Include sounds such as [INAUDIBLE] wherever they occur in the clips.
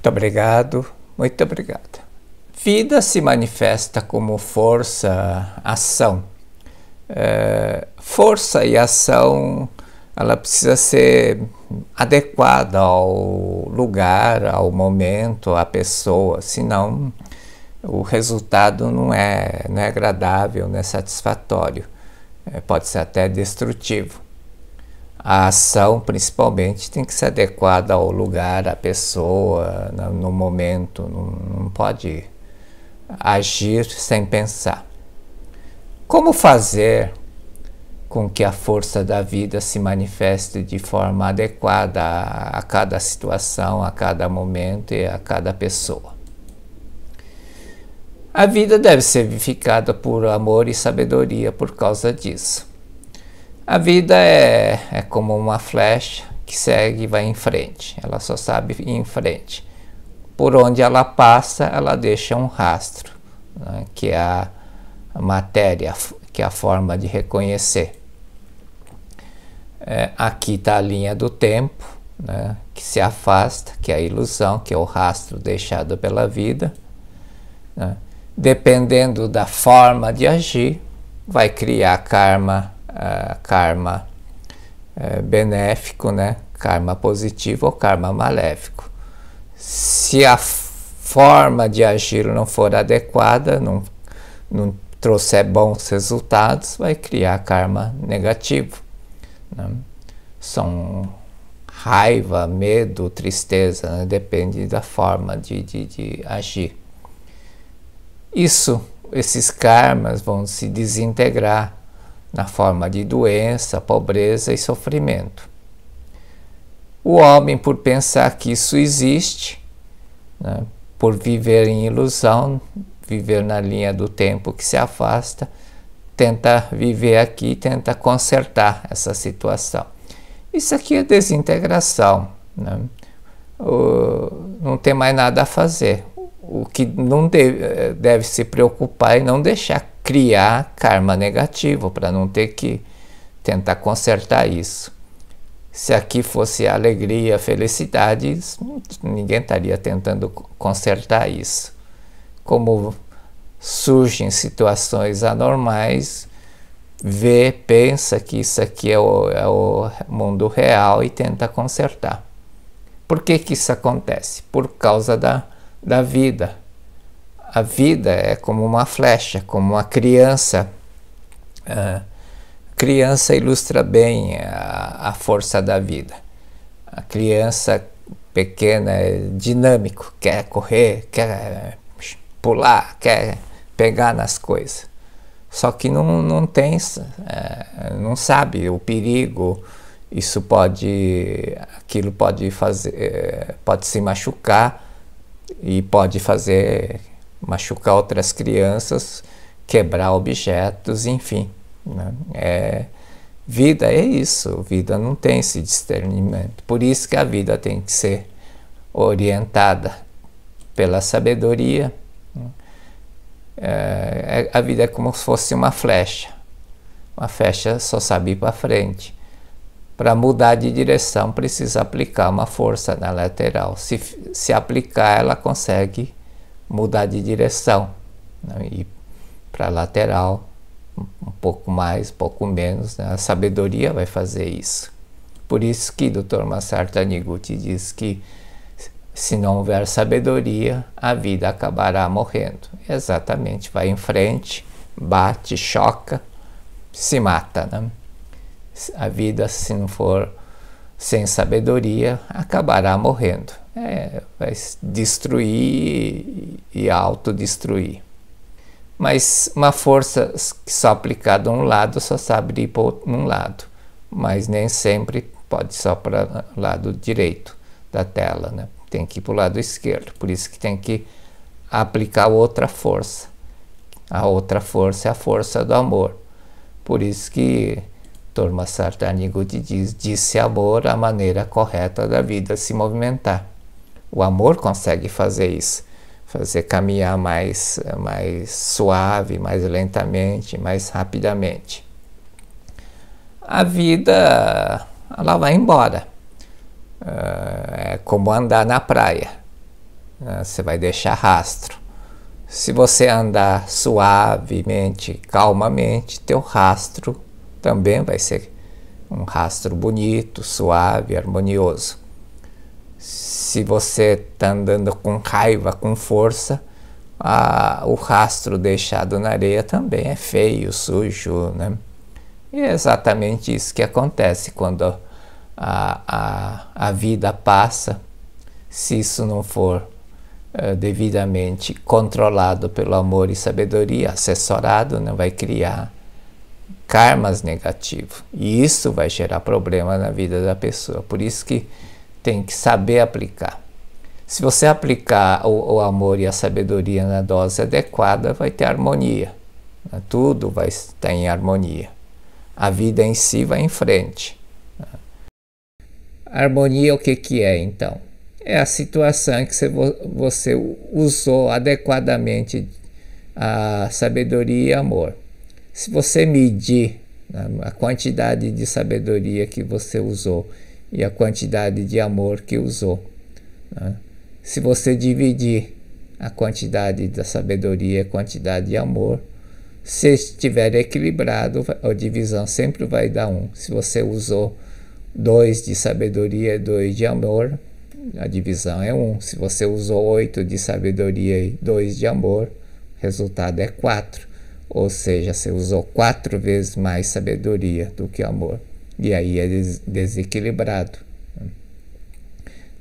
Muito obrigado, muito obrigada. Vida se manifesta como força, ação. É, força e ação, ela precisa ser adequada ao lugar, ao momento, à pessoa, senão o resultado não é, não é agradável, não é satisfatório, é, pode ser até destrutivo a ação, principalmente, tem que ser adequada ao lugar, à pessoa, no momento. Não, não pode agir sem pensar. Como fazer com que a força da vida se manifeste de forma adequada a, a cada situação, a cada momento e a cada pessoa? A vida deve ser vivificada por amor e sabedoria por causa disso. A vida é, é como uma flecha que segue e vai em frente. Ela só sabe ir em frente. Por onde ela passa, ela deixa um rastro, né, que é a matéria, que é a forma de reconhecer. É, aqui está a linha do tempo, né, que se afasta, que é a ilusão, que é o rastro deixado pela vida. Né. Dependendo da forma de agir, vai criar karma karma é, benéfico, né? karma positivo ou karma maléfico. Se a forma de agir não for adequada, não, não trouxer bons resultados, vai criar karma negativo. Né? São raiva, medo, tristeza, né? depende da forma de, de, de agir. Isso, esses karmas vão se desintegrar na forma de doença, pobreza e sofrimento. O homem, por pensar que isso existe, né, por viver em ilusão, viver na linha do tempo que se afasta, tenta viver aqui, tenta consertar essa situação. Isso aqui é desintegração, né? o, não tem mais nada a fazer. O que não deve, eh, deve se preocupar e é não deixar criar karma negativo, para não ter que tentar consertar isso. Se aqui fosse alegria, felicidade, ninguém estaria tentando consertar isso. Como surgem situações anormais, vê, pensa que isso aqui é o, é o mundo real e tenta consertar. Por que, que isso acontece? Por causa da, da vida a vida é como uma flecha, como uma criança. criança ilustra bem a, a força da vida. A criança pequena é dinâmico, quer correr, quer pular, quer pegar nas coisas. Só que não, não tem, é, não sabe o perigo, isso pode, aquilo pode fazer, é, pode se machucar e pode fazer machucar outras crianças, quebrar objetos, enfim. Né? É, vida é isso, vida não tem esse discernimento. Por isso que a vida tem que ser orientada pela sabedoria. Né? É, é, a vida é como se fosse uma flecha. Uma flecha só sabe ir para frente. Para mudar de direção, precisa aplicar uma força na lateral. Se, se aplicar, ela consegue mudar de direção né? e para lateral um pouco mais, pouco menos. Né? A sabedoria vai fazer isso. Por isso que Dr. Massarta Taniguchi diz que se não houver sabedoria, a vida acabará morrendo. Exatamente, vai em frente, bate, choca, se mata. Né? A vida, se não for sem sabedoria acabará morrendo. É, vai destruir e autodestruir. Mas uma força que só aplicada a um lado só sabe ir para um lado, mas nem sempre pode só para o lado direito da tela, né? tem que ir para o lado esquerdo, por isso que tem que aplicar outra força. A outra força é a força do amor. Por isso que Torma Sartarniguti diz: disse amor a maneira correta da vida se movimentar. O amor consegue fazer isso, fazer caminhar mais, mais suave, mais lentamente, mais rapidamente. A vida, ela vai embora. Ah, é como andar na praia. Né? Você vai deixar rastro. Se você andar suavemente, calmamente, teu rastro também vai ser um rastro bonito, suave, harmonioso. Se você está andando com raiva, com força, a, o rastro deixado na areia também é feio, sujo, né? E é exatamente isso que acontece quando a, a, a vida passa, se isso não for é, devidamente controlado pelo amor e sabedoria, assessorado, né? vai criar karmas negativos. E isso vai gerar problema na vida da pessoa. Por isso que tem que saber aplicar. Se você aplicar o, o amor e a sabedoria na dose adequada, vai ter harmonia. Né? Tudo vai estar em harmonia. A vida em si vai em frente. Né? Harmonia, o que, que é então? É a situação em que você usou adequadamente a sabedoria e amor. Se você medir a quantidade de sabedoria que você usou e a quantidade de amor que usou, né? se você dividir a quantidade da sabedoria, e a quantidade de amor, se estiver equilibrado, a divisão sempre vai dar um. Se você usou dois de sabedoria e dois de amor, a divisão é um. Se você usou oito de sabedoria e dois de amor, o resultado é quatro. Ou seja, você usou quatro vezes mais sabedoria do que amor. E aí é desequilibrado.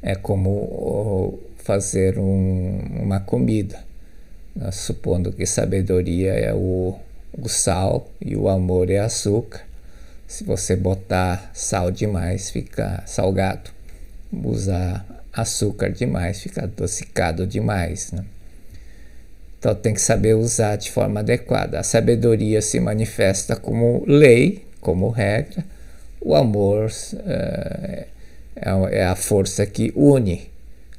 É como fazer um, uma comida, né? supondo que sabedoria é o, o sal e o amor é açúcar. Se você botar sal demais, fica salgado. Usar açúcar demais, fica adocicado demais. Né? Então tem que saber usar de forma adequada. A sabedoria se manifesta como lei, como regra. O amor eh, é, é a força que une.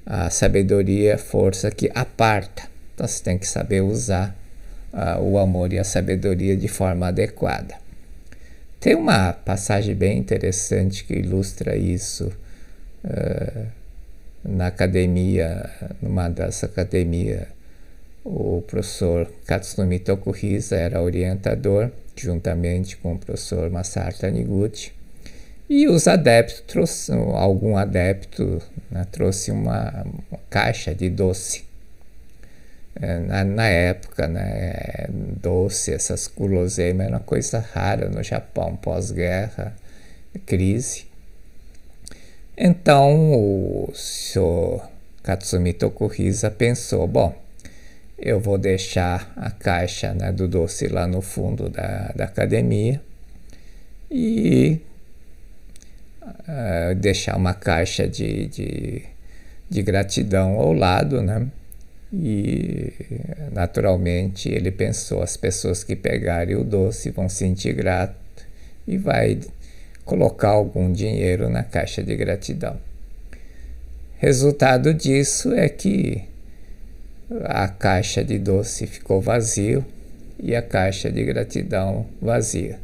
A sabedoria é a força que aparta. Então você tem que saber usar uh, o amor e a sabedoria de forma adequada. Tem uma passagem bem interessante que ilustra isso uh, na academia, numa das academias o professor Katsumi Tokuhisa era orientador, juntamente com o professor Masaru Taniguchi. E os adeptos, trouxeram algum adepto né, trouxe uma, uma, caixa de doce. É, na, na época, né, doce, essas guloseimas era uma coisa rara no Japão, pós-guerra, crise. Então o senhor Katsumi Tokuhisa pensou: bom, eu vou deixar a caixa né, do doce lá no fundo da, da academia e uh, deixar uma caixa de, de, de, gratidão ao lado, né? E naturalmente ele pensou: as pessoas que pegarem o doce vão sentir grato e vai colocar algum dinheiro na caixa de gratidão. Resultado disso é que a caixa de doce ficou vazio e a caixa de gratidão vazia.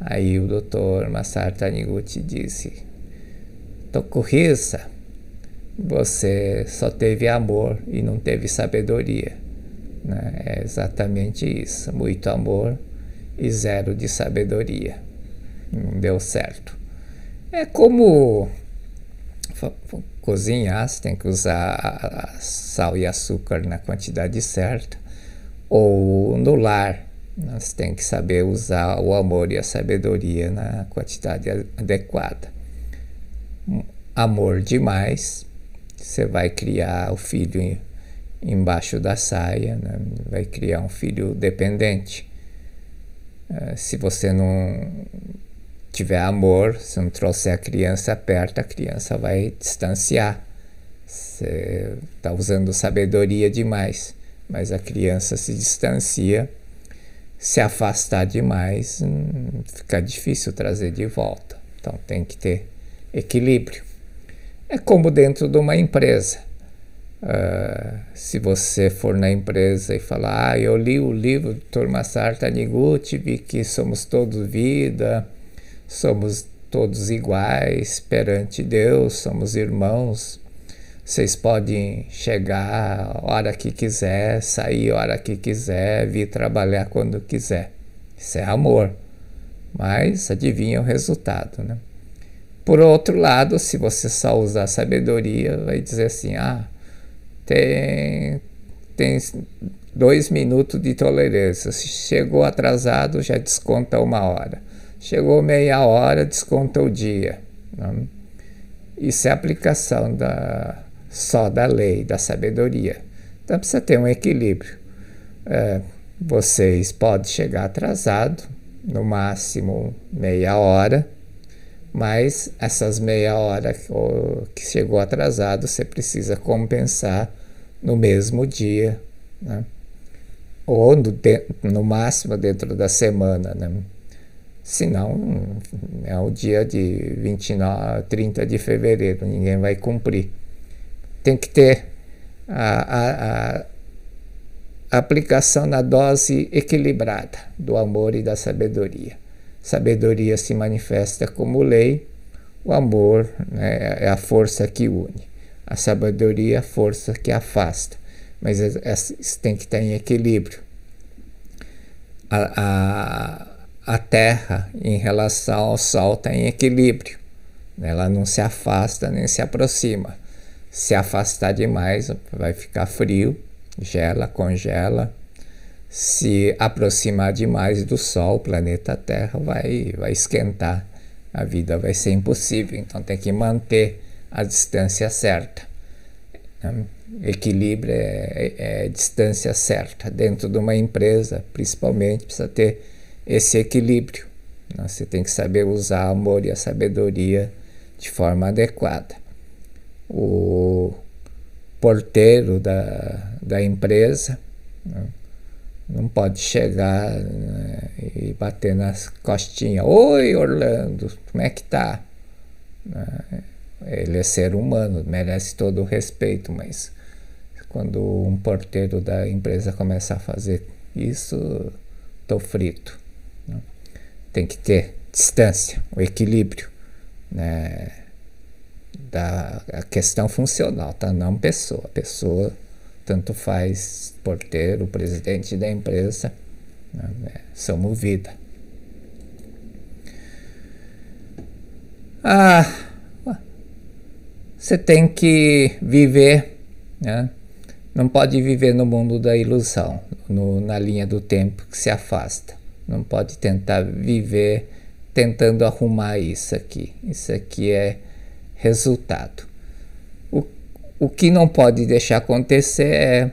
Aí o doutor Massar Taniguchi disse: Tokuhisa, você só teve amor e não teve sabedoria. Né? É exatamente isso: muito amor e zero de sabedoria. Não deu certo. É como cozinhar, você tem que usar sal e açúcar na quantidade certa, ou no lar, né, você tem que saber usar o amor e a sabedoria na quantidade adequada. Hum, amor demais, você vai criar o filho embaixo da saia, né? vai criar um filho dependente. Eh, se você não tiver amor, se não trouxer a criança perto, a criança vai distanciar. Você está usando sabedoria demais, mas a criança se distancia, se afastar demais, hum, fica difícil trazer de volta. Então tem que ter equilíbrio. É como dentro de uma empresa. Uh, se você for na empresa e falar, ah, eu li o livro do Turma Sarta Niguchi, vi que somos todos vida, somos todos iguais perante Deus, somos irmãos. Vocês podem chegar hora que quiser, sair hora que quiser, vir trabalhar quando quiser. Isso é amor. Mas adivinha o resultado, né? Por outro lado, se você só usar sabedoria, vai dizer assim: ah, tem, tem dois minutos de tolerância. Se chegou atrasado, já desconta uma hora. Chegou meia hora, desconta o dia. Né? Isso é aplicação da, só da lei, da sabedoria. Então precisa ter um equilíbrio. É, vocês podem chegar atrasado, no máximo meia hora, mas essas meia hora que chegou atrasado você precisa compensar no mesmo dia, né? ou no, no máximo dentro da semana. Né? senão é o dia de 29, 30 de fevereiro, ninguém vai cumprir. Tem que ter a, a, a aplicação na dose equilibrada do amor e da sabedoria. Sabedoria se manifesta como lei, o amor né, é a força que une, a sabedoria é a força que afasta, mas isso é, é, tem que estar em equilíbrio. a, a a Terra em relação ao Sol está em equilíbrio. Né? Ela não se afasta nem se aproxima. Se afastar demais, vai ficar frio, gela, congela. Se aproximar demais do Sol, o planeta Terra vai, vai esquentar, a vida vai ser impossível. Então tem que manter a distância certa. Equilíbrio é, é, é distância certa. Dentro de uma empresa, principalmente, precisa ter esse equilíbrio. Né? Você tem que saber usar o amor e a sabedoria de forma adequada. O porteiro da, da empresa né? não pode chegar né? e bater nas costinhas. Oi, Orlando, como é que tá? Né? Ele é ser humano, merece todo o respeito, mas quando um porteiro da empresa começa a fazer isso, tô frito tem que ter distância, o equilíbrio né, da questão funcional, tá? não pessoa. Pessoa tanto faz porteiro, presidente da empresa, né, né são movida. Ah, você tem que viver, né? não pode viver no mundo da ilusão, no, na linha do tempo que se afasta não pode tentar viver tentando arrumar isso aqui. Isso aqui é resultado. O, o que não pode deixar acontecer é,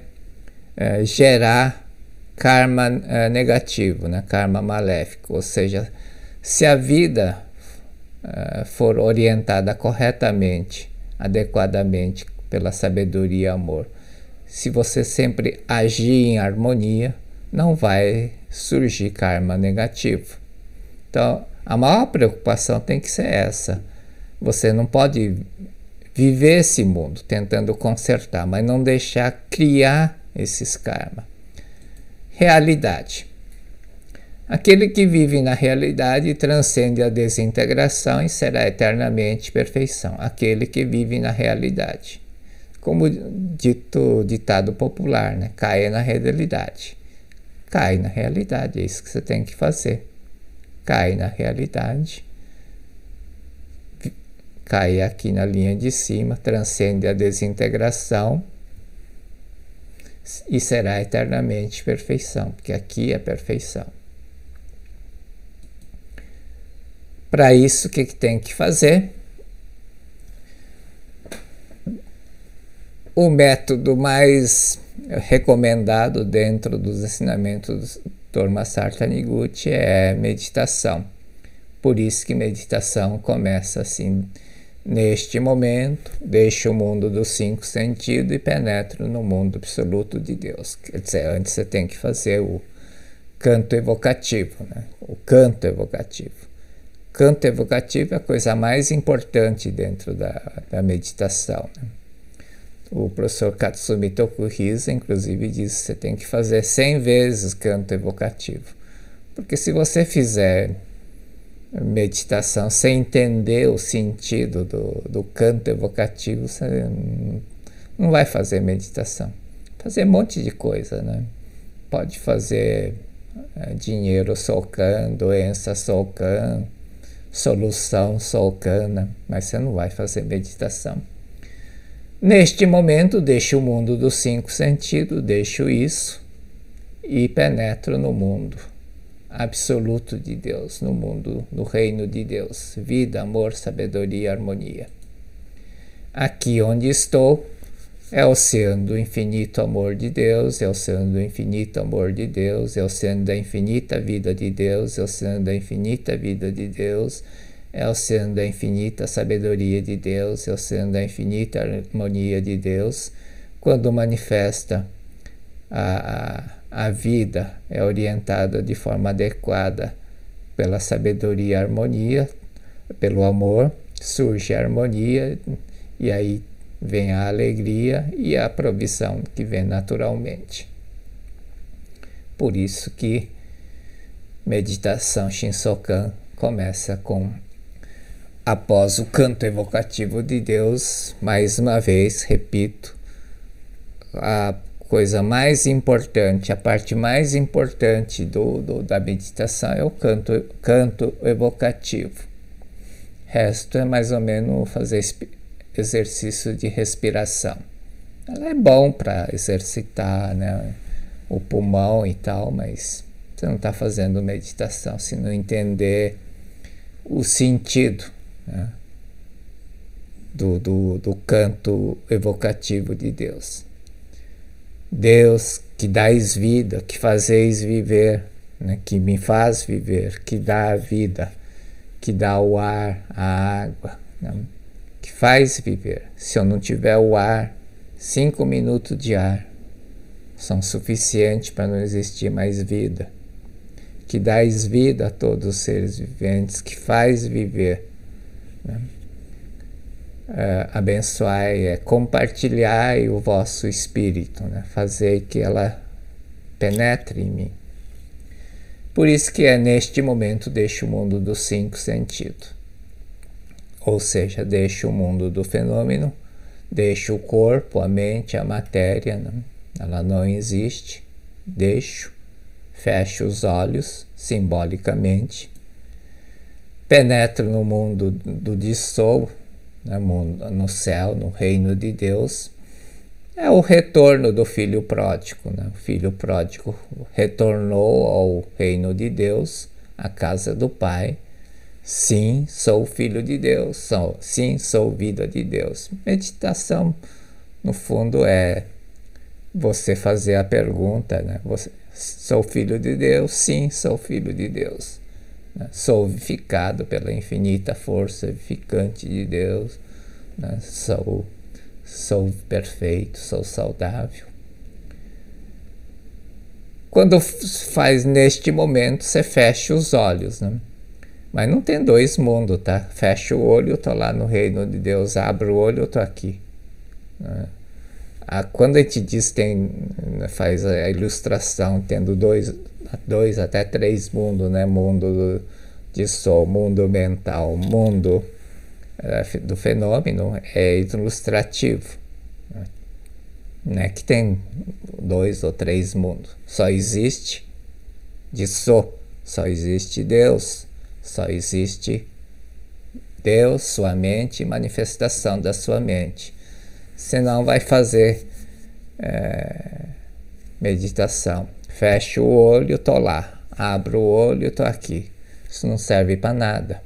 é gerar karma é, negativo, né? karma maléfico. Ou seja, se a vida é, for orientada corretamente, adequadamente pela sabedoria e amor, se você sempre agir em harmonia, não vai surgir karma negativo. Então, a maior preocupação tem que ser essa. Você não pode viver esse mundo tentando consertar, mas não deixar criar esses karma. Realidade. Aquele que vive na realidade transcende a desintegração e será eternamente perfeição. Aquele que vive na realidade. Como dito ditado popular, né? Caia na realidade cai na realidade. É isso que você tem que fazer. Cai na realidade. Cai aqui na linha de cima, transcende a desintegração e será eternamente perfeição, porque aqui é perfeição. Para isso, o que, que tem que fazer? o método mais recomendado dentro dos ensinamentos do Masarta Niguchi é meditação. Por isso que meditação começa assim, neste momento, deixa o mundo dos cinco sentidos e penetra no mundo absoluto de Deus. Quer dizer, antes você tem que fazer o canto evocativo, né? o canto evocativo. Canto evocativo é a coisa mais importante dentro da, da meditação. Né? o professor Katsumi Tokuhisa, inclusive, disse que você tem que fazer 100 vezes canto evocativo. Porque se você fizer meditação sem entender o sentido do, do canto evocativo, você não vai fazer meditação. Fazer um monte de coisa, né? Pode fazer eh, dinheiro solcando, doença solcando, solução solcana, mas você não vai fazer meditação. Neste momento, deixo o mundo dos cinco sentidos, deixo isso e penetro no mundo absoluto de Deus, no mundo, no reino de Deus, vida, amor, sabedoria, harmonia. Aqui onde estou é o oceano do infinito amor de Deus, é o oceano do infinito amor de Deus, é o oceano da infinita vida de Deus, é o oceano da infinita vida de Deus. É é o oceano da infinita sabedoria de Deus, é o oceano da infinita harmonia de Deus, quando manifesta a, a, a vida, é orientada de forma adequada pela sabedoria e harmonia, pelo amor, surge a harmonia e aí vem a alegria e a provisão que vem naturalmente. Por isso que meditação Shinsokan começa com após o canto evocativo de Deus, mais uma vez, repito, a coisa mais importante, a parte mais importante do, do da meditação é o canto, canto evocativo. O resto é mais ou menos fazer exercício de respiração. Ela é bom para exercitar né, o pulmão e tal, mas você não está fazendo meditação se não entender o sentido né? do, do, do canto evocativo de Deus. Deus que dais vida, que fazeis viver, né? que me faz viver, que dá a vida, que dá o ar, a água, né? que faz viver. Se eu não tiver o ar, cinco minutos de ar são suficientes para não existir mais vida. Que dais vida a todos os seres viventes, que faz viver né? É, abençoai é compartilhai o vosso espírito, né? fazei que ela penetre em mim. Por isso que é neste momento deixo o mundo dos cinco sentidos. Ou seja, deixo o mundo do fenômeno, deixo o corpo, a mente, a matéria, né? ela não existe, deixo, fecho os olhos simbolicamente penetro no mundo do dissol, né, no céu, no reino de Deus, é o retorno do filho pródigo. Né? O filho pródigo retornou ao reino de Deus, à casa do Pai. Sim, sou filho de Deus. Sou, sim, sou vida de Deus. Meditação, no fundo, é você fazer a pergunta, né? Você, sou filho de Deus? Sim, sou filho de Deus né? sou vivificado pela infinita força vivificante de Deus, né? sou, sou perfeito, sou saudável. Quando faz neste momento, você fecha os olhos, né? Mas não tem dois mundos, tá? Fecha o olho, eu tô lá no reino de Deus, Abre o olho, eu tô aqui. Né? Ah, quando a gente diz tem faz a ilustração tendo dois dois até três mundos, né? Mundo de som, mundo mental, mundo uh, do fenômeno é ilustrativo, né? Que tem dois ou três mundos. Só existe de só, só existe Deus, só existe Deus, sua mente, manifestação da sua mente. Senão vai fazer é, meditação. Fecho o olho, tô lá. Abro o olho, tô aqui. Isso não serve para nada.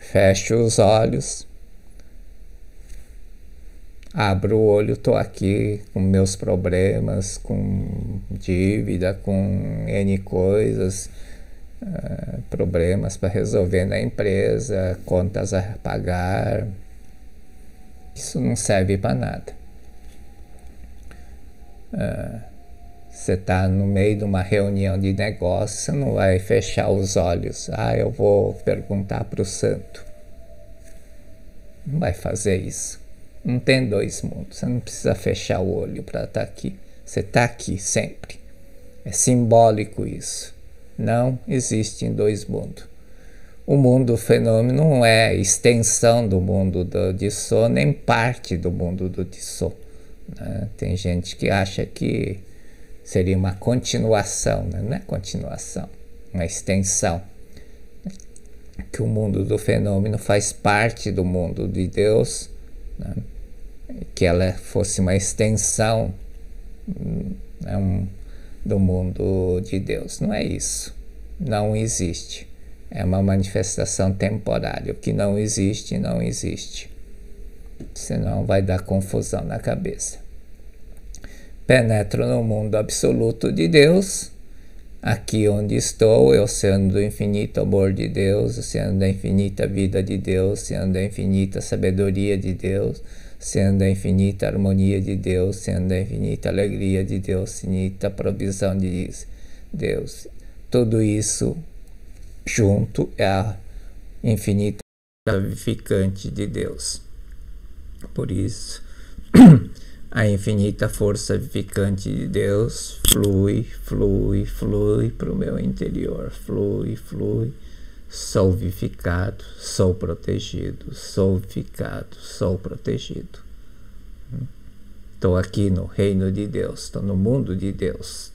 Fecho os olhos. Abro o olho, tô aqui com meus problemas, com dívida, com N coisas, uh, problemas para resolver na empresa, contas a pagar. Isso não serve para nada. Uh, você está no meio de uma reunião de negócio, você não vai fechar os olhos. Ah, eu vou perguntar para o santo. Não vai fazer isso. Não tem dois mundos. Você não precisa fechar o olho para estar tá aqui. Você está aqui sempre. É simbólico isso. Não existem dois mundos. O mundo fenômeno não é extensão do mundo do Dissot, nem parte do mundo do Dissot. Né? Tem gente que acha que seria uma continuação, né? não é continuação, uma extensão. Que o mundo do fenômeno faz parte do mundo de Deus, né? que ela fosse uma extensão né? um, do mundo de Deus. Não é isso. Não existe. É uma manifestação temporária. O que não existe, não existe. Senão vai dar confusão na cabeça penetro no mundo absoluto de Deus. Aqui onde estou, eu sendo do infinito amor de Deus, sendo da infinita vida de Deus, sendo da infinita sabedoria de Deus, sendo da infinita harmonia de Deus, sendo da infinita alegria de Deus, infinita provisão de Deus. Tudo isso junto é a infinita vivificante de Deus. Por isso, [CLEARS THROAT] A infinita força vivificante de Deus flui, flui, flui para o meu interior, flui, flui. Sou vivificado, sou protegido, sou vivificado, sou protegido. Estou hum? aqui no reino de Deus, estou no mundo de Deus.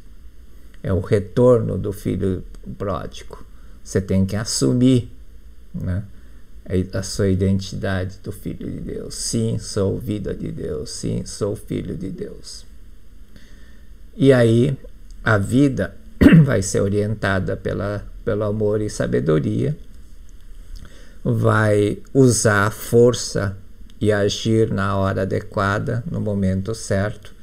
É o retorno do filho pródigo. Você tem que assumir, né? É a sua identidade do Filho de Deus. Sim, sou vida de Deus. Sim, sou filho de Deus. E aí a vida [CLEARS THROAT] vai ser orientada pela, pelo amor e sabedoria, vai usar a força e agir na hora adequada, no momento certo,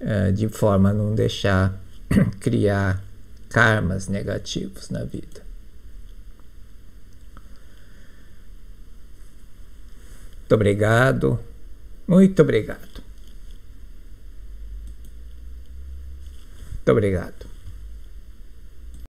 é, de forma a não deixar [CLEARS THROAT] criar karmas negativos na vida. Muito obrigado. Muito obrigado. Muito obrigado.